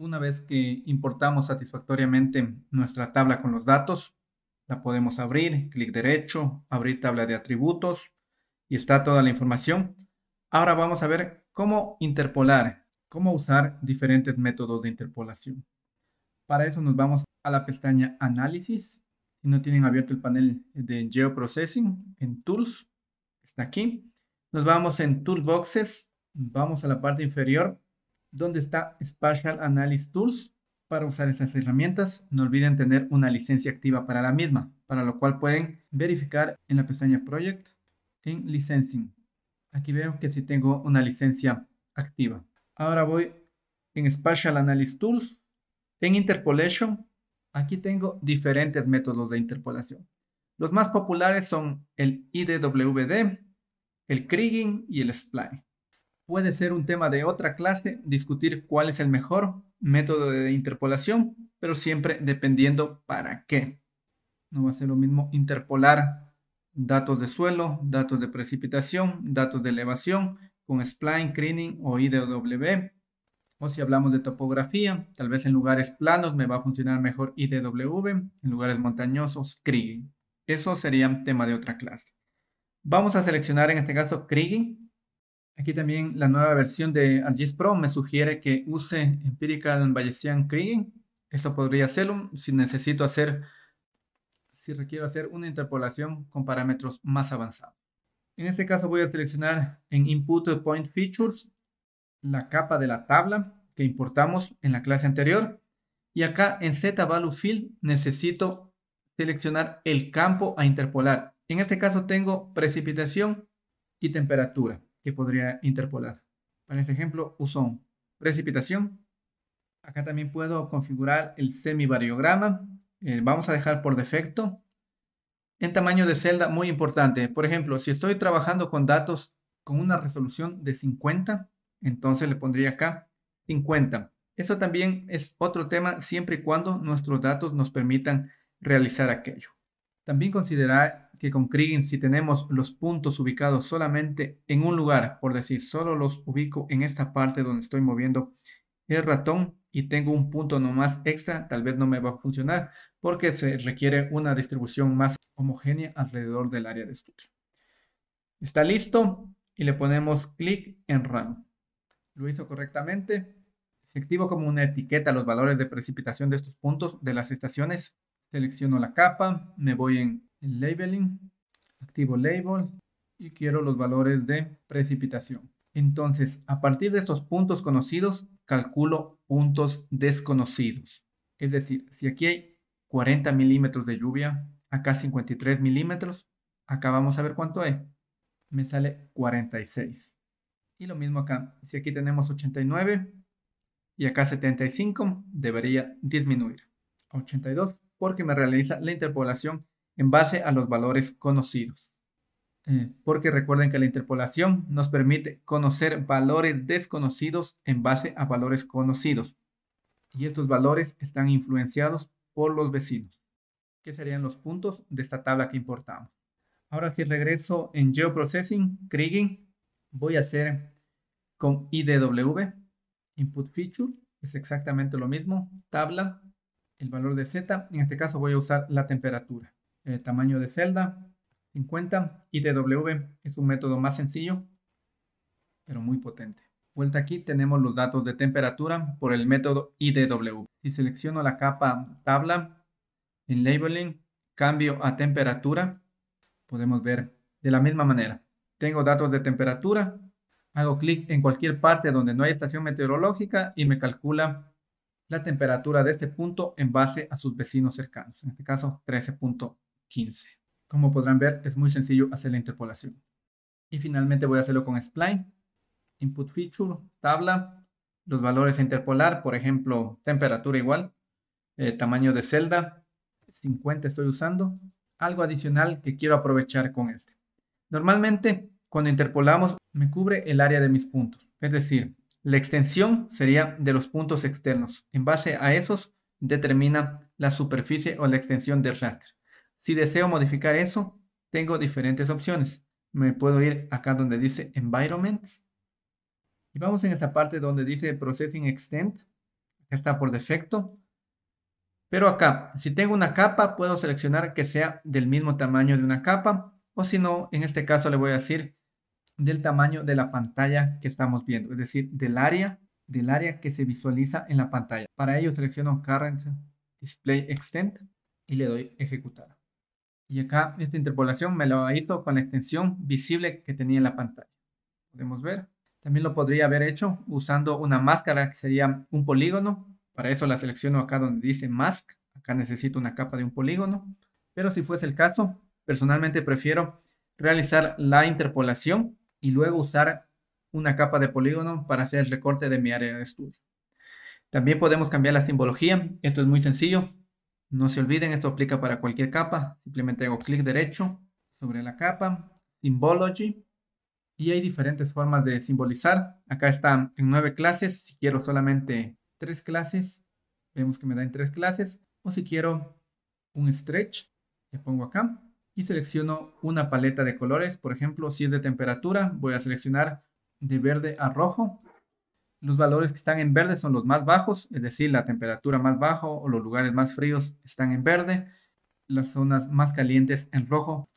Una vez que importamos satisfactoriamente nuestra tabla con los datos, la podemos abrir, clic derecho, abrir tabla de atributos y está toda la información. Ahora vamos a ver cómo interpolar, cómo usar diferentes métodos de interpolación. Para eso nos vamos a la pestaña Análisis. Si no tienen abierto el panel de Geoprocessing en Tools, está aquí. Nos vamos en Toolboxes, vamos a la parte inferior donde está Spatial Analysis Tools. Para usar estas herramientas, no olviden tener una licencia activa para la misma, para lo cual pueden verificar en la pestaña Project en Licensing. Aquí veo que sí tengo una licencia activa. Ahora voy en Spatial Analysis Tools, en Interpolation. Aquí tengo diferentes métodos de interpolación. Los más populares son el IDWD, el Kriging y el Spline puede ser un tema de otra clase discutir cuál es el mejor método de interpolación, pero siempre dependiendo para qué. No va a ser lo mismo interpolar datos de suelo, datos de precipitación, datos de elevación con spline, cleaning o IDW. O si hablamos de topografía, tal vez en lugares planos me va a funcionar mejor IDW, en lugares montañosos, Krieging. Eso sería un tema de otra clase. Vamos a seleccionar en este caso Krieging Aquí también la nueva versión de ArcGIS Pro me sugiere que use Empirical Bayesian Kriging. Esto podría hacerlo si necesito hacer, si requiero hacer una interpolación con parámetros más avanzados. En este caso voy a seleccionar en Input Point Features la capa de la tabla que importamos en la clase anterior. Y acá en Z Value Field necesito seleccionar el campo a interpolar. En este caso tengo precipitación y temperatura podría interpolar. Para este ejemplo uso precipitación. Acá también puedo configurar el semivariograma. Eh, vamos a dejar por defecto. En tamaño de celda, muy importante. Por ejemplo, si estoy trabajando con datos con una resolución de 50, entonces le pondría acá 50. Eso también es otro tema siempre y cuando nuestros datos nos permitan realizar aquello. También considerar que con Kriging si tenemos los puntos ubicados solamente en un lugar, por decir, solo los ubico en esta parte donde estoy moviendo el ratón y tengo un punto nomás extra, tal vez no me va a funcionar porque se requiere una distribución más homogénea alrededor del área de estudio. Está listo y le ponemos clic en Run. Lo hizo correctamente. Se activa como una etiqueta los valores de precipitación de estos puntos de las estaciones Selecciono la capa, me voy en, Labeling, activo Label y quiero los valores de precipitación. Entonces, a partir de estos puntos conocidos, calculo puntos desconocidos. Es decir, si aquí hay 40 milímetros de lluvia, acá 53 milímetros, acá vamos a ver cuánto hay. Me sale 46. Y lo mismo acá, si aquí tenemos 89 y acá 75, debería disminuir. 82, porque me realiza la interpolación en base a los valores conocidos. Eh, porque recuerden que la interpolación nos permite conocer valores desconocidos en base a valores conocidos. Y estos valores están influenciados por los vecinos, que serían los puntos de esta tabla que importamos. Ahora si regreso en Geoprocessing, Kriging, voy a hacer con IDW, Input Feature, es exactamente lo mismo, tabla, el valor de Z. En este caso voy a usar la temperatura. El eh, tamaño de celda, 50. Y es un método más sencillo, pero muy potente. Vuelta aquí tenemos los datos de temperatura por el método IDW. Si selecciono la capa tabla, en labeling, cambio a temperatura, podemos ver de la misma manera. Tengo datos de temperatura, hago clic en cualquier parte donde no hay estación meteorológica y me calcula la temperatura de este punto en base a sus vecinos cercanos, en este caso 13.15. Como podrán ver, es muy sencillo hacer la interpolación. Y finalmente voy a hacerlo con spline, input feature, tabla, los valores a interpolar, por ejemplo, temperatura igual, eh, tamaño de celda, 50 estoy usando. Algo adicional que quiero aprovechar con este. Normalmente, cuando interpolamos, me cubre el área de mis puntos, es decir, la extensión sería de los puntos externos. En base a esos determina la superficie o la extensión del raster. Si deseo modificar eso, tengo diferentes opciones. Me puedo ir acá donde dice Environments. Y vamos en esta parte donde dice Processing Extent. Está por defecto. Pero acá, si tengo una capa, puedo seleccionar que sea del mismo tamaño de una capa. O si no, en este caso le voy a decir del tamaño de la pantalla que estamos viendo, es decir, del área, del área que se visualiza en la pantalla. Para ello selecciono Current Display Extend y le doy Ejecutar. Y acá esta interpolación me la hizo con la extensión visible que tenía en la pantalla. Podemos ver. También lo podría haber hecho usando una máscara que sería un polígono. Para eso la selecciono acá donde dice Mask. Acá necesito una capa de un polígono. Pero si fuese el caso, personalmente prefiero realizar la interpolación y luego usar una capa de polígono para hacer el recorte de mi área de estudio. También podemos cambiar la simbología. Esto es muy sencillo. No se olviden, esto aplica para cualquier capa. Simplemente hago clic derecho sobre la capa, Symbology. Y hay diferentes formas de simbolizar. Acá están en nueve clases. Si quiero solamente tres clases, vemos que me dan tres clases. O si quiero un stretch, le pongo acá y selecciono una paleta de colores. Por ejemplo, si es de temperatura, voy a seleccionar de verde a rojo. Los valores que están en verde son los más bajos, es decir, la temperatura más baja o los lugares más fríos están en verde. Las zonas más calientes en rojo